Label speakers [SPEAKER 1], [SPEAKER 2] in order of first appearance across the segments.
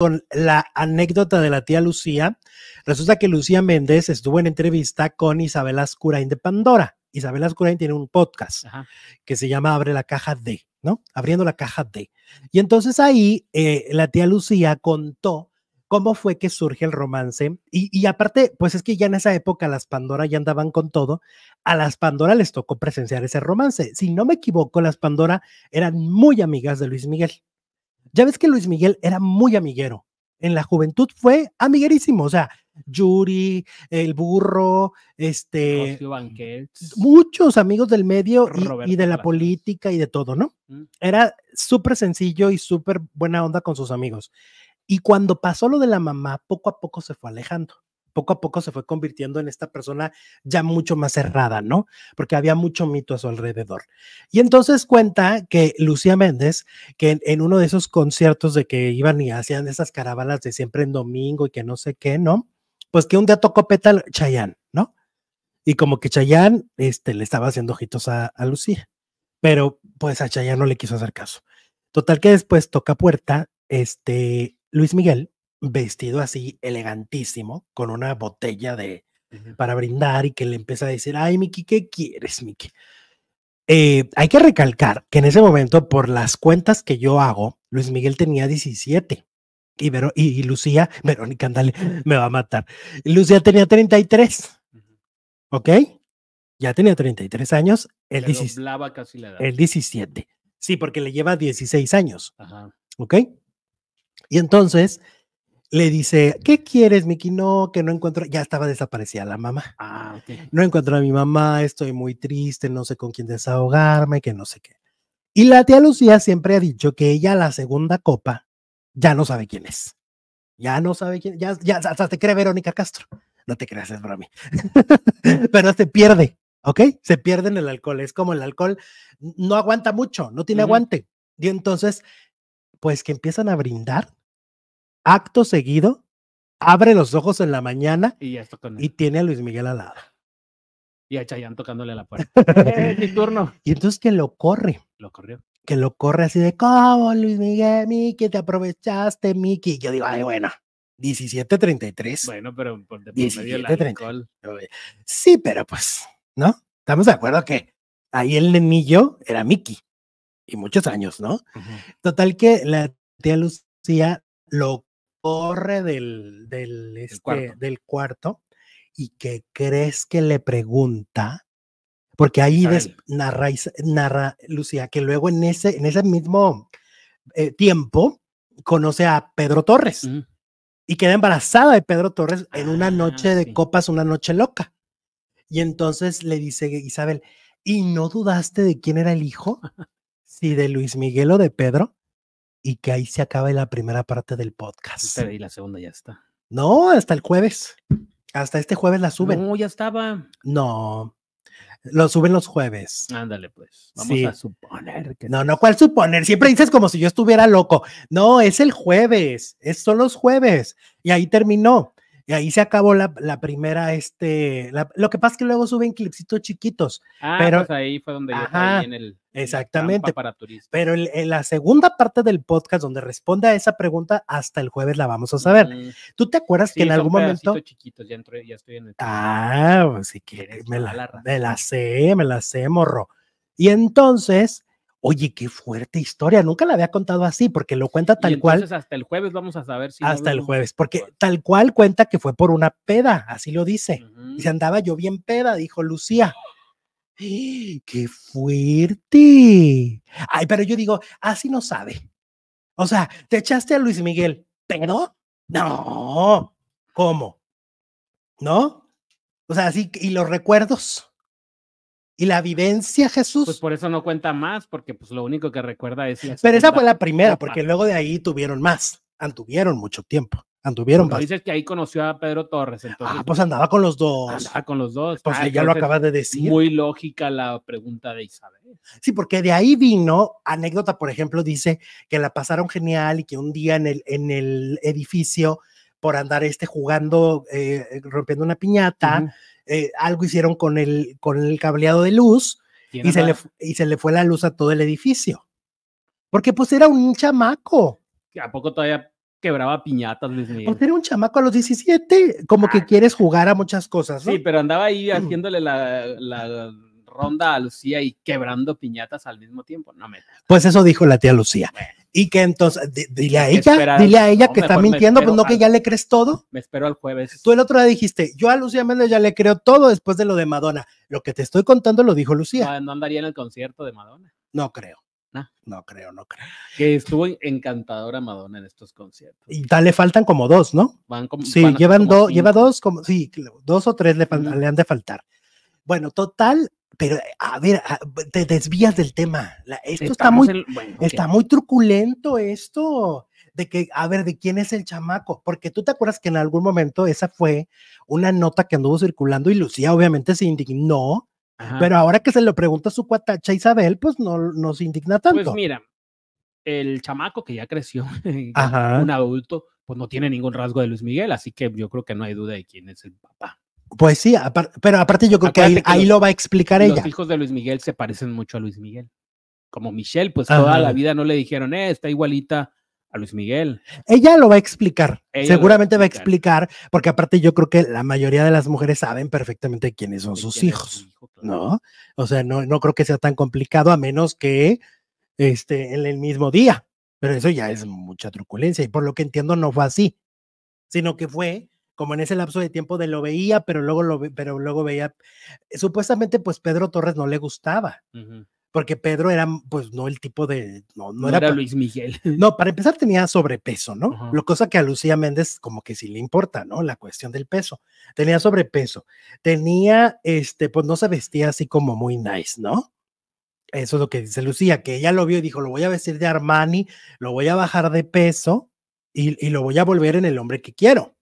[SPEAKER 1] con la anécdota de la tía Lucía. Resulta que Lucía Méndez estuvo en entrevista con Isabel Ascurain de Pandora. Isabel Ascurain tiene un podcast que se llama Abre la caja D, ¿no? Abriendo la caja D. Y entonces ahí eh, la tía Lucía contó cómo fue que surge el romance. Y, y, aparte, pues es que ya en esa época las Pandora ya andaban con todo. A las Pandora les tocó presenciar ese romance. Si no me equivoco, las Pandora eran muy amigas de Luis Miguel. Ya ves que Luis Miguel era muy amiguero. En la juventud fue amiguerísimo. O sea, Yuri, el burro, este. Muchos amigos del medio y, de la política y de todo, ¿no? Mm. Era súper sencillo y súper buena onda con sus amigos. Y cuando pasó lo de la mamá, poco a poco se fue alejando poco a poco se fue convirtiendo en esta persona ya mucho más cerrada, ¿no? Porque había mucho mito a su alrededor. Y entonces cuenta que Lucía Méndez, que en, uno de esos conciertos de que iban y hacían esas caravanas de siempre en domingo y que no sé qué, ¿no? Pues que un día tocó Petal Chayán, ¿no? Y como que Chayán este, le estaba haciendo ojitos a, Lucía, pero pues a Chayán no le quiso hacer caso. Total que después toca puerta, este, Luis Miguel, vestido así elegantísimo, con una botella de para brindar y que le empieza a decir, ay, Miki, ¿qué quieres, Miki? Eh, hay que recalcar que en ese momento, por las cuentas que yo hago, Luis Miguel tenía 17 y, y, Lucía, Verónica, andale, me va a matar. Lucía tenía 33, ¿ok? Ya tenía 33 años, él,
[SPEAKER 2] casi el
[SPEAKER 1] 17. Sí, porque le lleva 16 años, Ajá. ¿ok? Y entonces, le dice, ¿qué quieres, Miki? No, que no encuentro, ya estaba desaparecida la mamá. Ah, ok. No encuentro a mi mamá, estoy muy triste, no sé con quién desahogarme, que no sé qué. Y la tía Lucía siempre ha dicho que ella la segunda copa ya no sabe quién es. Ya no sabe quién, ya, ya te cree Verónica Castro. No te creas, es para Pero se pierde, ¿ok? Se pierde en el alcohol. Es como el alcohol no aguanta mucho, no tiene aguante. Y entonces, pues que empiezan a brindar acto seguido, abre los ojos en la mañana y, tiene a Luis Miguel al lado.
[SPEAKER 2] Y a Chayanne tocándole a la puerta. mi
[SPEAKER 1] turno! Y entonces que lo corre. Lo corrió. Que lo corre así de, ¿cómo Luis Miguel, Miki? Te aprovechaste, Miki. Yo digo, ay, bueno, 17.33. Bueno, pero por de Sí, pero pues, ¿no? Estamos de acuerdo que ahí el nenillo era Miki. Y muchos años, ¿no? Total que la tía Lucía lo corre del, este, del, cuarto. y que crees que le pregunta, porque ahí narra, Lucía que luego en ese, en ese mismo eh, tiempo conoce a Pedro Torres y queda embarazada de Pedro Torres en una ah, noche de copas, una noche loca. Y entonces le dice Isabel, ¿y no dudaste de quién era el hijo? ¿Si de Luis Miguel o de Pedro? y que ahí se acabe la primera parte del podcast.
[SPEAKER 2] Y la segunda ya está.
[SPEAKER 1] No, hasta el jueves. Hasta este jueves la suben. No, ya
[SPEAKER 2] estaba.
[SPEAKER 1] No. Lo suben los jueves.
[SPEAKER 2] Ándale, pues. Vamos a suponer
[SPEAKER 1] que. No, no, ¿cuál suponer? Siempre dices como si yo estuviera loco. No, es el jueves. Es solo los jueves. Y ahí terminó. Y ahí se acabó la, primera, este, lo que pasa es que luego suben clipsitos chiquitos. Ah, pero, pues,
[SPEAKER 2] ahí fue donde yo en el... Exactamente. para para
[SPEAKER 1] pero en la segunda parte del podcast donde responde a esa pregunta, hasta el jueves la vamos a saber. Mm. ¿Tú te acuerdas que en algún momento...
[SPEAKER 2] chiquitos, ya, entré, ya estoy en el...
[SPEAKER 1] Ah, si pues, quieres, me la, me la sé, me la sé, morro. Y entonces Oye, qué fuerte historia. Nunca la había contado así, porque lo cuenta tal cual.
[SPEAKER 2] Hasta el jueves vamos a saber si.
[SPEAKER 1] Hasta el jueves, porque tal cual cuenta que fue por una peda, así lo dice. Y se andaba yo bien peda, dijo Lucía. ¡Ah! ¡Qué fuerte! Ay, pero yo digo, así no sabe. O sea, te echaste a Luis Miguel, pero no. ¿Cómo? ¿No? O sea, así, y los recuerdos. Y la vivencia, Jesús. Pues por eso no cuenta más, porque
[SPEAKER 2] pues lo único que recuerda es. Pero esa fue la
[SPEAKER 1] primera, porque luego de ahí tuvieron más. Anduvieron mucho tiempo. Anduvieron más. Dices
[SPEAKER 2] que ahí conoció a Pedro Torres. Entonces, ah, pues
[SPEAKER 1] andaba con los dos. Andaba con los
[SPEAKER 2] dos. Pues ah, ya lo acabas de decir. Muy lógica la pregunta de Isabel.
[SPEAKER 1] Sí, porque de ahí vino, anécdota, por ejemplo, dice que la pasaron genial y que un día en el, en el edificio por andar este jugando, eh, eh, rompiendo una piñata, eh, algo hicieron con el, con el cableado de luz y se, le, y se, le, fue la luz a todo el edificio. Porque pues era un chamaco.
[SPEAKER 2] ¿A poco todavía quebraba piñatas, Luis Miguel? Pues
[SPEAKER 1] era un chamaco a los 17, como que ah. quieres jugar a muchas cosas. Sí,
[SPEAKER 2] pero andaba ahí haciéndole la, ronda a Lucía y quebrando piñatas al mismo tiempo.
[SPEAKER 1] No me... Pues eso dijo la tía Lucía y que entonces, dile a ella, dile a ella que está mintiendo, pues no que pues pues, ya le crees todo. Me espero al jueves. Tú el otro día dijiste, yo a Lucía Méndez ya le creo todo después de lo de Madonna. Lo que te estoy contando lo dijo Lucía.
[SPEAKER 2] No, andaría en el concierto de Madonna. No creo. No. creo, no creo. Que estuvo encantadora Madonna en estos conciertos.
[SPEAKER 1] Y tal, le faltan como dos, ¿no? Van como, sí, llevan dos, lleva dos, como, sí, dos o tres le han de faltar. Bueno, total, pero eh, a ver, ah, te desvías del tema. esto está muy, está muy truculento esto de que, a ver, de quién es el chamaco, porque tú te acuerdas que en algún momento esa fue una nota que anduvo circulando y Lucía obviamente se indignó, pero ahora que se lo pregunta su cuatacha Isabel, pues no se indigna pues tanto. Pues
[SPEAKER 2] mira, el chamaco que ya creció, un adulto, pues no tiene ningún rasgo de Luis Miguel, así que yo creo que no hay duda de quién es el papá.
[SPEAKER 1] Pues sí, pero aparte yo creo que ahí, lo va a explicar ella. Los
[SPEAKER 2] hijos de Luis Miguel se parecen mucho a Luis Miguel. Como Michelle, pues toda la vida no le dijeron, eh, está igualita a Luis Miguel.
[SPEAKER 1] Ella lo va a explicar, seguramente va a, explicar. porque aparte yo creo que la mayoría de las mujeres saben perfectamente quiénes son sus hijos, ¿no? O sea, no, no creo que sea tan complicado a menos que este, en el mismo día, pero eso ya es mucha truculencia y por lo que entiendo no fue así, sino que fue como en ese lapso de tiempo de lo veía, pero luego lo pero luego veía, supuestamente pues Pedro Torres no le gustaba. Porque Pedro era, pues, no el tipo de. No, era, Luis Miguel. No, para empezar tenía sobrepeso, ¿no? Lo cosa que a Lucía Méndez, como que sí le importa, ¿no? La cuestión del peso. Tenía sobrepeso. Tenía, este, pues no se vestía así como muy nice, ¿no? Eso es lo que dice Lucía, que ella lo vio y dijo: Lo voy a vestir de Armani, lo voy a bajar de peso y lo voy a volver en el hombre que quiero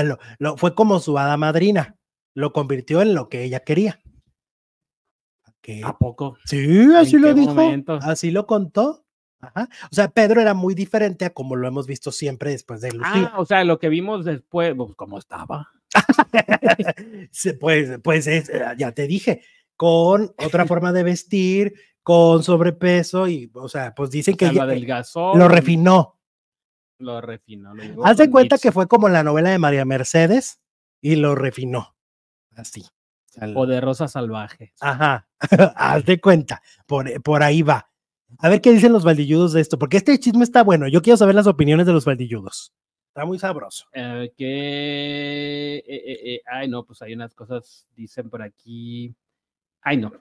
[SPEAKER 1] sea, lo, fue como su hada madrina, lo convirtió en lo que ella quería. ¿A poco? Sí, así lo dijo, así lo contó. O sea, Pedro era muy diferente a como lo hemos visto siempre después de Lucía.
[SPEAKER 2] Ah, o sea, lo que vimos después, pues, ¿cómo estaba?
[SPEAKER 1] pues, pues eh, ya te dije, con otra forma de vestir, con sobrepeso y, o sea, pues dicen que lo eh, refinó lo refinó. Haz de cuenta que fue como la novela de María Mercedes y lo refinó. Así. O de Rosa Salvaje. Ajá. Haz de cuenta. Por, ahí va. A ver qué dicen los valdilludos de esto, porque este chisme está bueno. Yo quiero saber las opiniones de los valdilludos.
[SPEAKER 2] Está muy sabroso. que. Eh, eh, eh, ay, no, pues hay unas cosas, dicen por aquí. Ay, no.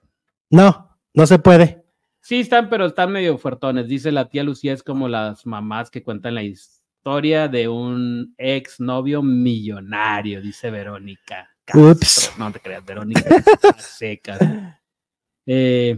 [SPEAKER 1] No, no se puede.
[SPEAKER 2] Sí están, pero están medio fuertones. Dice la tía Lucía, es como las mamás que cuentan la historia de un ex novio millonario, dice Verónica. Ups. No te creas, Verónica. seca. Eh,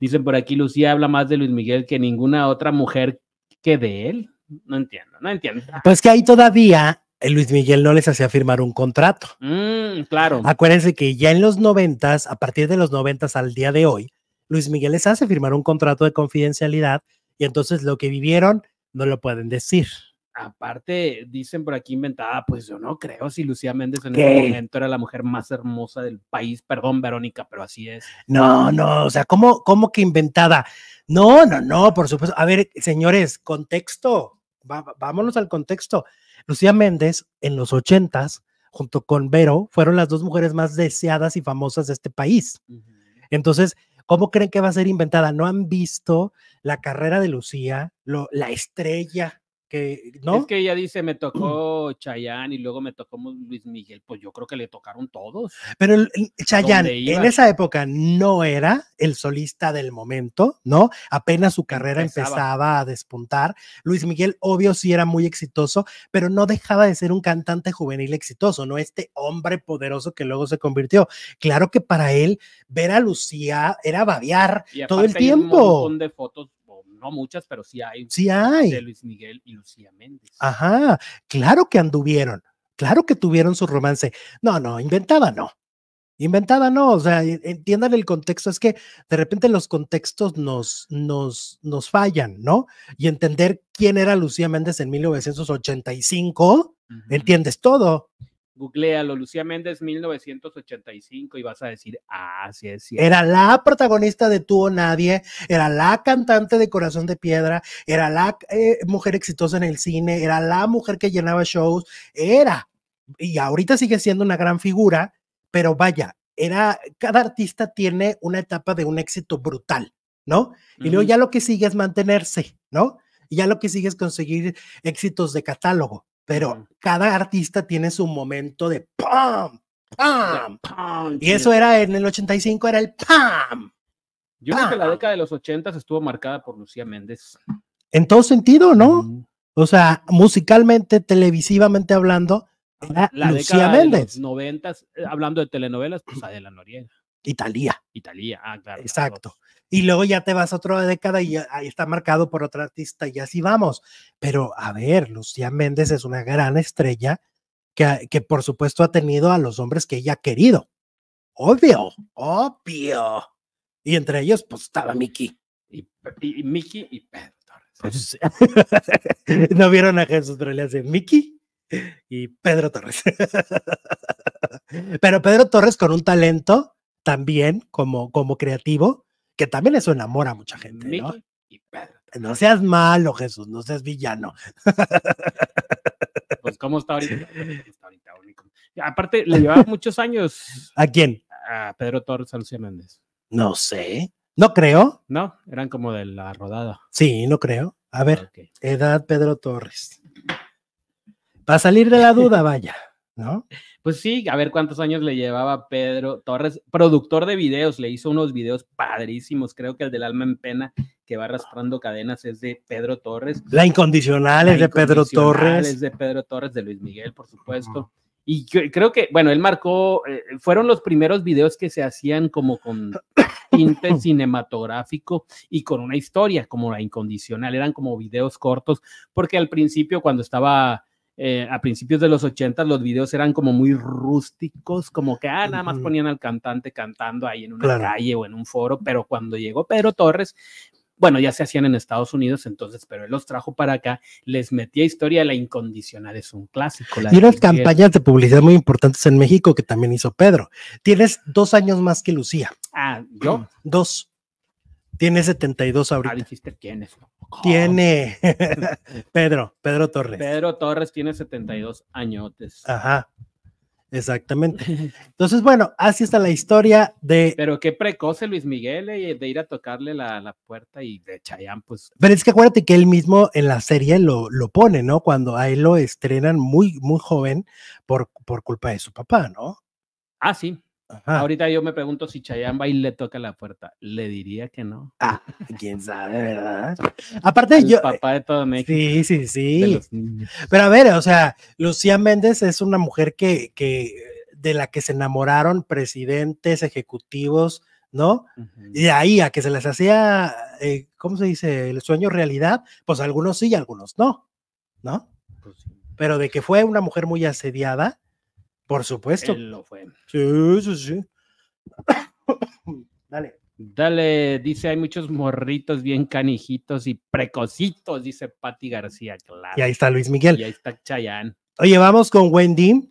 [SPEAKER 2] dicen por aquí, Lucía habla más de Luis Miguel que ninguna otra mujer que de él. No entiendo, no entiendo.
[SPEAKER 1] Pues que ahí todavía eh, Luis Miguel no les hacía firmar un contrato. Mm, claro. Acuérdense que ya en los noventas, a partir de los noventas al día de hoy, Luis Miguel les hace firmar un contrato de confidencialidad y entonces lo que vivieron no lo pueden decir.
[SPEAKER 2] Aparte, dicen por aquí inventada, pues yo no creo si Lucía Méndez en el ese momento era la mujer más hermosa del país. Perdón, Verónica, pero así es. No, no, o
[SPEAKER 1] sea, ¿cómo, que inventada? No, no, no, por supuesto. A ver, señores, contexto. vámonos al contexto. Lucía Méndez, en los ochentas, junto con Vero, fueron las dos mujeres más deseadas y famosas de este país. Entonces, ¿Cómo creen que va a ser inventada? ¿No han visto la carrera de Lucía, lo, la estrella que, ¿no? Es
[SPEAKER 2] que ella dice, me tocó Chayanne y luego me tocó Luis Miguel. Pues yo creo que le tocaron todos.
[SPEAKER 1] Pero el, Chayanne en esa época no era el solista del momento, ¿no? Apenas su carrera empezaba. a despuntar. Luis Miguel, obvio, sí era muy exitoso, pero no dejaba de ser un cantante juvenil exitoso, ¿no? Este hombre poderoso que luego se convirtió. Claro que para él ver a Lucía era babear todo el tiempo.
[SPEAKER 2] de fotos no muchas, pero sí hay. Sí hay. De Luis Miguel y Lucía Méndez.
[SPEAKER 1] Ajá, claro que anduvieron, claro que tuvieron su romance. No, no, inventada no. Inventada no, o sea, entiendan el contexto, es que de repente los contextos nos, nos, nos fallan, ¿no? Y entender quién era Lucía Méndez en 1985, entiendes todo.
[SPEAKER 2] Googlealo, Lucía Méndez 1985 y vas a decir, ah, sí es Era la
[SPEAKER 1] protagonista de Tú o Nadie, era la cantante de Corazón de Piedra, era la eh, mujer exitosa en el cine, era la mujer que llenaba shows, era, y ahorita sigue siendo una gran figura, pero vaya, era, cada artista tiene una etapa de un éxito brutal, ¿no? Y luego ya lo que sigue es mantenerse, ¿no? Y ya lo que sigue es conseguir éxitos de catálogo pero cada artista tiene su momento de ¡pam! ¡pam!
[SPEAKER 2] ¡pam!
[SPEAKER 1] Y eso era en el 85, era el
[SPEAKER 2] ¡pam! Yo creo que la década de los 80 estuvo marcada por Lucía Méndez.
[SPEAKER 1] En todo sentido, ¿no? O sea, musicalmente, televisivamente hablando, era Lucía Méndez.
[SPEAKER 2] los 90, eh, hablando de telenovelas, pues Adela Noriega.
[SPEAKER 1] Italia.
[SPEAKER 2] Italia, ah, claro. Exacto
[SPEAKER 1] y luego ya te vas a otra década y ahí está marcado por otra artista y así vamos. Pero a ver, Lucía Méndez es una gran estrella que, que por supuesto ha tenido a los hombres que ella ha querido. Obvio, obvio. Y entre ellos, pues estaba Miki. Y, Pedro Torres. no vieron a Jesús, pero le hacen Miki y Pedro Torres. pero Pedro Torres con un talento también como, como creativo que también eso enamora a mucha gente, ¿no? No seas malo, Jesús, no seas villano.
[SPEAKER 2] Pues, ¿cómo está ahorita? Aparte, le llevaba muchos años. ¿A quién? A Pedro Torres, a Lucía Méndez.
[SPEAKER 1] No sé. No creo.
[SPEAKER 2] No, eran como de la rodada.
[SPEAKER 1] Sí, no creo. A ver, edad Pedro Torres. Para salir de la duda, vaya, ¿no?
[SPEAKER 2] Pues sí, a ver cuántos años le llevaba Pedro Torres, productor de videos, le hizo unos videos padrísimos, creo que el del alma en pena que va arrastrando cadenas es de Pedro Torres.
[SPEAKER 1] La incondicional es de Pedro Torres. Es
[SPEAKER 2] de Pedro Torres, de Luis Miguel, por supuesto. Y creo que, bueno, él marcó, eh, fueron los primeros videos que se hacían como con tinte cinematográfico y con una historia como la incondicional, eran como videos cortos, porque al principio cuando estaba eh, a principios de los 80 los videos eran como muy rústicos, como que ah, nada más ponían al cantante cantando ahí en una calle o en un foro, pero cuando llegó Pedro Torres, bueno, ya se hacían en Estados Unidos entonces, pero él los trajo para acá, les metía historia, la incondicional es un clásico. las campañas
[SPEAKER 1] de publicidad muy importantes en México que también hizo Pedro. Tienes dos años más que Lucía.
[SPEAKER 2] Ah, ¿yo?
[SPEAKER 1] Dos. Tiene 72 ah, ahorita. Ah, quién es. Tiene. Pedro, Pedro Torres.
[SPEAKER 2] Pedro Torres tiene 72 añotes.
[SPEAKER 1] Ajá. Exactamente. Entonces, bueno, así está la historia de.
[SPEAKER 2] Pero qué precoce Luis Miguel eh, de ir a tocarle la, puerta y de chayán, pues. Pero es que acuérdate
[SPEAKER 1] que él mismo en la serie lo, lo pone, ¿no? Cuando a lo estrenan muy, muy joven por, por culpa de su papá, ¿no?
[SPEAKER 2] Ah, sí. Ahorita yo me pregunto si Chayamba y le toca la puerta. Le diría que no. Ah,
[SPEAKER 1] quién sabe, ¿verdad? Aparte yo. Eh, de todo Sí, sí, sí. Pero a ver, o sea, Lucía Méndez es una mujer que, de la que se enamoraron presidentes, ejecutivos, ¿no? Y de ahí a que se les hacía, eh, ¿cómo se dice? El sueño realidad, pues algunos sí algunos no, ¿no? Pues Pero de que fue una mujer muy asediada, por supuesto. lo fue. Sí, sí, sí.
[SPEAKER 2] Dale. Dale, dice, hay muchos morritos bien canijitos y precocitos, dice Patti García, claro. Y ahí está Luis Miguel. Y ahí está Chayán.
[SPEAKER 1] Oye, vamos con Wendy.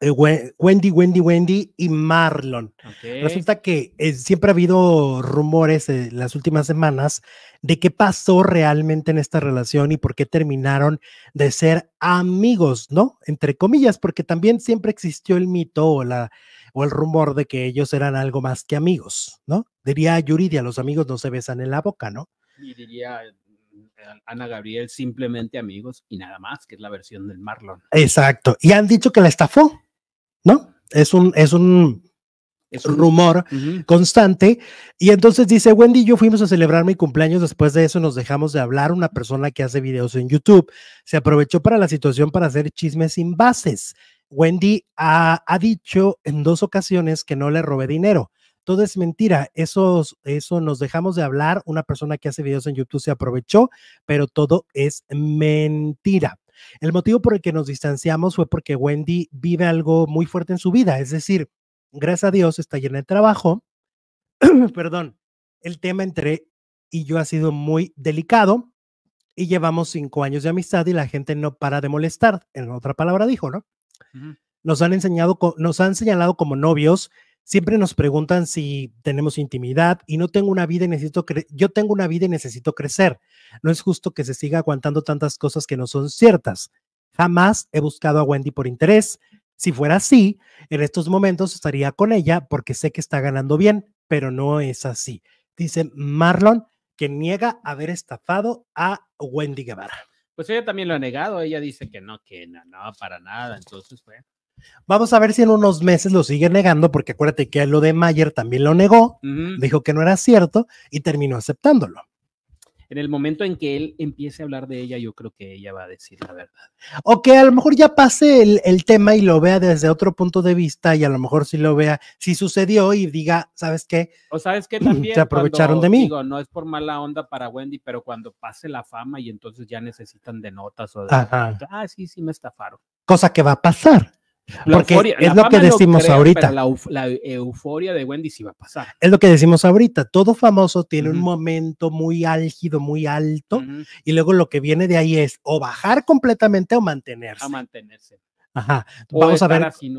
[SPEAKER 1] Eh, Wendy, Wendy, Wendy y Marlon. Resulta que eh, siempre ha habido rumores en las últimas semanas de qué pasó realmente en esta relación y por qué terminaron de ser amigos, ¿no? Entre comillas, porque también siempre existió el mito o, o el rumor de que ellos eran algo más que amigos, ¿no? Diría Yuridia, los amigos no se besan en la boca, ¿no?
[SPEAKER 2] Y diría Ana Gabriel simplemente amigos y nada más, que es la versión del Marlon.
[SPEAKER 1] Exacto. Y han dicho que la estafó, ¿no? Es un, es un, es un rumor constante. Y entonces dice, Wendy y yo fuimos a celebrar mi cumpleaños, después de eso nos dejamos de hablar, una persona que hace videos en YouTube se aprovechó para la situación para hacer chismes sin bases. Wendy ha, ha dicho en dos ocasiones que no le robé dinero todo es mentira. Eso, eso nos dejamos de hablar. Una persona que hace videos en YouTube se aprovechó, pero todo es mentira. El motivo por el que nos distanciamos fue porque Wendy vive algo muy fuerte en su vida, es decir, gracias a Dios está llena de trabajo. Perdón, el tema entre y yo ha sido muy delicado y llevamos cinco años de amistad y la gente no para de molestar, en otra palabra dijo, ¿no? Nos han enseñado, nos han señalado como novios Siempre nos preguntan si tenemos intimidad y no tengo una vida y necesito cre yo tengo una vida y necesito crecer. No es justo que se siga aguantando tantas cosas que no son ciertas. Jamás he buscado a Wendy por interés. Si fuera así, en estos momentos estaría con ella porque sé que está ganando bien, pero no es así. Dice Marlon que niega haber estafado a Wendy Guevara.
[SPEAKER 2] Pues ella también lo ha negado, ella dice que no, que no, no para nada, entonces, bueno.
[SPEAKER 1] Vamos a ver si en unos meses lo sigue negando, porque acuérdate que lo de Mayer también lo negó, dijo que no era cierto y terminó aceptándolo.
[SPEAKER 2] En el momento en que él empiece a hablar de ella, yo creo que ella va a decir la verdad.
[SPEAKER 1] O que a lo mejor ya pase el, tema y lo vea desde otro punto de vista y a lo mejor si lo vea, si sucedió y diga, ¿sabes qué?
[SPEAKER 2] O sabes que también. Se aprovecharon de mí. Digo, no es por mala onda para Wendy, pero cuando pase la fama y entonces ya necesitan de notas o de. Ajá. Ah, sí, sí, me estafaron.
[SPEAKER 1] Cosa que va a pasar. Porque es lo que decimos ahorita.
[SPEAKER 2] La, euforia de Wendy sí va a pasar. Es
[SPEAKER 1] lo que decimos ahorita. Todo famoso tiene un momento muy álgido, muy alto, y luego lo que viene de ahí es o bajar completamente o mantenerse. A
[SPEAKER 2] mantenerse.
[SPEAKER 1] Ajá. Vamos a ver. Así,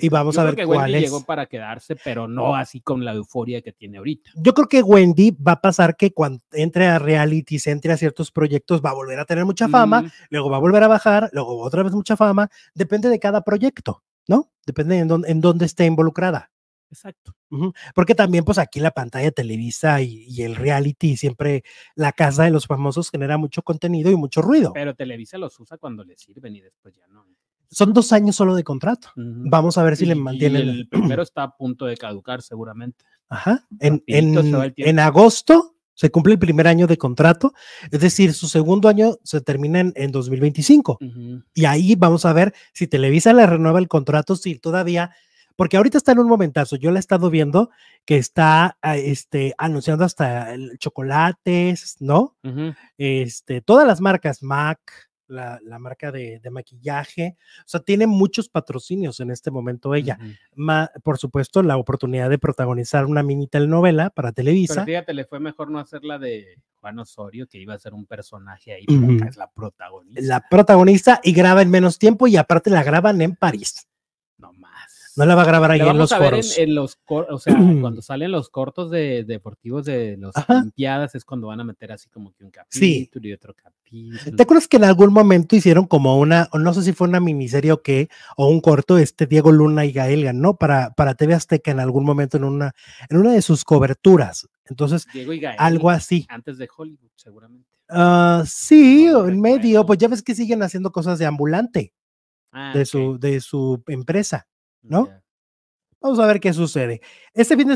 [SPEAKER 2] y vamos a ver cuál es. llegó para quedarse, pero no oh. así con la euforia que tiene ahorita.
[SPEAKER 1] Yo creo que Wendy va a pasar que cuando entre a reality, se entre a ciertos proyectos, va a volver a tener mucha fama, luego va a volver a bajar, luego otra vez mucha fama. Depende de cada proyecto, ¿no? Depende en, dónde, esté involucrada. Exacto. Porque también, pues aquí la pantalla televisa y, el reality, siempre la casa de los famosos genera mucho contenido y mucho ruido.
[SPEAKER 2] Pero Televisa los usa cuando le sirven y después ya no
[SPEAKER 1] son dos años solo de contrato.
[SPEAKER 2] Vamos a ver si le mantienen. el primero está a punto de caducar, seguramente.
[SPEAKER 1] Ajá. En, en, agosto se cumple el primer año de contrato, es decir, su segundo año se termina en, 2025. Y ahí vamos a ver si Televisa le renueva el contrato, si todavía. Porque ahorita está en un momentazo, yo la he estado viendo que está ah, este, anunciando hasta chocolates, ¿no? este, todas las marcas, Mac, la, marca de, maquillaje. O sea, tiene muchos patrocinios en este momento ella. por supuesto, la oportunidad de protagonizar una mini telenovela para Televisa. Pero
[SPEAKER 2] fíjate, le fue mejor no hacer la de Juan Osorio, que iba a ser un personaje ahí, es la protagonista. La
[SPEAKER 1] protagonista y graba en menos tiempo y aparte la graban en París. No la va a grabar ahí en los foros.
[SPEAKER 2] o sea, cuando salen los cortos de, deportivos de los es cuando van a meter así como que un capítulo y otro capítulo.
[SPEAKER 1] ¿Te acuerdas que en algún momento hicieron como una, no sé si fue una miniserie o qué, o un corto, este Diego Luna y Gael ¿no? Para, para TV Azteca en algún momento en una, en una de sus coberturas. Entonces,
[SPEAKER 2] algo así. Antes de Hollywood, seguramente.
[SPEAKER 1] Ah, sí, en medio, pues ya ves que siguen haciendo cosas de ambulante. Ah, de, su, de su empresa. ¿no? Vamos a ver qué sucede. Este fin de